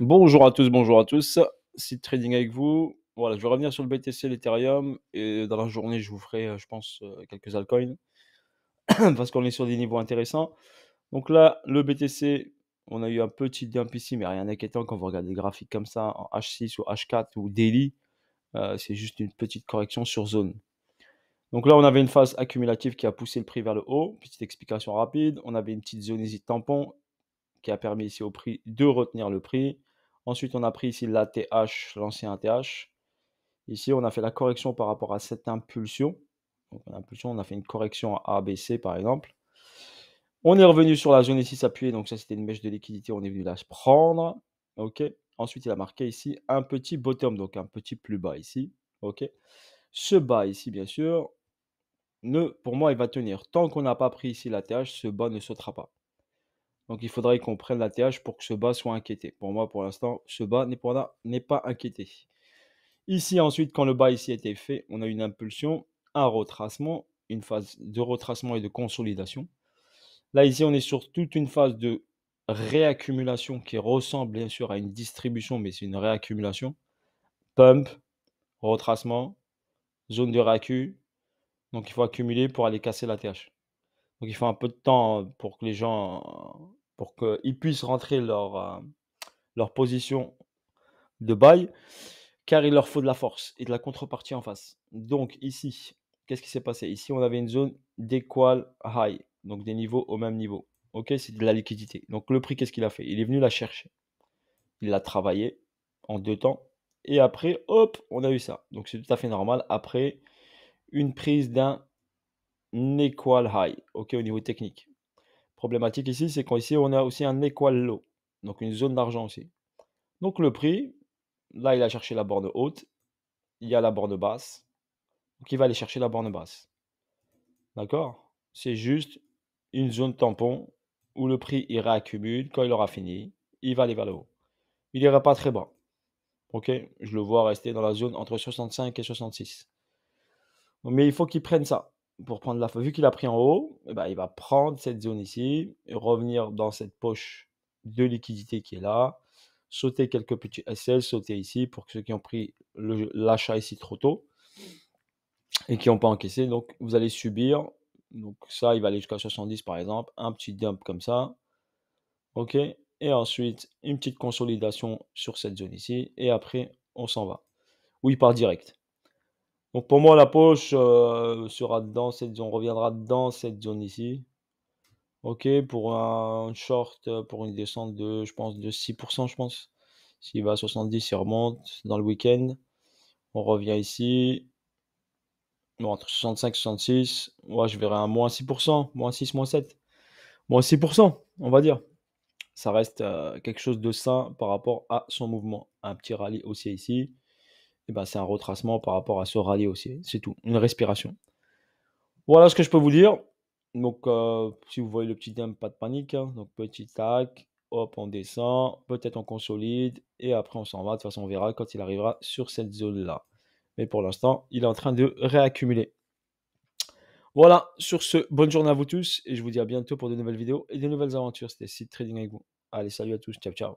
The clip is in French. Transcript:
Bonjour à tous, bonjour à tous. Site trading avec vous. Voilà, je vais revenir sur le BTC, l'Ethereum. Et dans la journée, je vous ferai, euh, je pense, euh, quelques altcoins. parce qu'on est sur des niveaux intéressants. Donc là, le BTC, on a eu un petit dump ici, mais rien d'inquiétant quand vous regardez des graphiques comme ça en H6 ou H4 ou daily. Euh, c'est juste une petite correction sur zone. Donc là, on avait une phase accumulative qui a poussé le prix vers le haut. Petite explication rapide. On avait une petite zone hésite tampon qui a permis ici au prix de retenir le prix. Ensuite, on a pris ici l'ATH, l'ancien ATH. Ici, on a fait la correction par rapport à cette impulsion. Donc, on a fait une correction à ABC, par exemple. On est revenu sur la zone ici s'appuyer. Donc, ça, c'était une mèche de liquidité. On est venu la prendre. OK. Ensuite, il a marqué ici un petit bottom, donc un petit plus bas ici. OK. Ce bas ici, bien sûr, ne, pour moi, il va tenir. Tant qu'on n'a pas pris ici l'ATH, ce bas ne sautera pas. Donc il faudrait qu'on prenne la TH pour que ce bas soit inquiété. Pour moi, pour l'instant, ce bas n'est pas inquiété. Ici, ensuite, quand le bas ici a été fait, on a une impulsion, un retracement, une phase de retracement et de consolidation. Là, ici, on est sur toute une phase de réaccumulation qui ressemble bien sûr à une distribution, mais c'est une réaccumulation. Pump, retracement, zone de réaccu. Donc, il faut accumuler pour aller casser la TH. Donc, il faut un peu de temps pour que les gens pour qu'ils puissent rentrer leur, euh, leur position de bail, car il leur faut de la force et de la contrepartie en face. Donc ici, qu'est-ce qui s'est passé Ici, on avait une zone d'equal high, donc des niveaux au même niveau. Ok, c'est de la liquidité. Donc le prix, qu'est-ce qu'il a fait Il est venu la chercher. Il l'a travaillé en deux temps. Et après, hop, on a eu ça. Donc c'est tout à fait normal. Après, une prise d'un equal high, ok, au niveau technique problématique ici, c'est qu'ici, on a aussi un équal donc une zone d'argent aussi. Donc le prix, là, il a cherché la borne haute, il y a la borne basse, donc il va aller chercher la borne basse. D'accord C'est juste une zone tampon où le prix ira accumuler Quand il aura fini, il va aller vers le haut. Il n'ira pas très bas. Ok Je le vois rester dans la zone entre 65 et 66. Mais il faut qu'il prenne ça pour prendre la vu qu'il a pris en haut, eh ben, il va prendre cette zone ici, et revenir dans cette poche de liquidité qui est là, sauter quelques petits SL, sauter ici pour ceux qui ont pris l'achat ici trop tôt et qui n'ont pas encaissé. Donc vous allez subir, donc ça il va aller jusqu'à 70 par exemple, un petit dump comme ça. Ok, et ensuite une petite consolidation sur cette zone ici, et après on s'en va. Oui il part direct. Donc pour moi, la poche euh, sera dedans, cette zone, on reviendra dans cette zone ici. Ok, pour un short, euh, pour une descente de, je pense, de 6%, je pense. S'il va à 70, il remonte dans le week-end. On revient ici. entre 65 et 66, moi je verrai un moins 6%, moins 6, moins 7. Moins 6%, on va dire. Ça reste euh, quelque chose de sain par rapport à son mouvement. Un petit rallye aussi ici. Bah, c'est un retracement par rapport à ce rallye aussi. C'est tout, une respiration. Voilà ce que je peux vous dire. Donc, euh, si vous voyez le petit dème, pas de panique. Hein. Donc, petit tac, hop, on descend, peut-être on consolide, et après on s'en va. De toute façon, on verra quand il arrivera sur cette zone-là. Mais pour l'instant, il est en train de réaccumuler. Voilà, sur ce, bonne journée à vous tous, et je vous dis à bientôt pour de nouvelles vidéos et de nouvelles aventures. C'était Site Trading avec vous. Allez, salut à tous, ciao, ciao.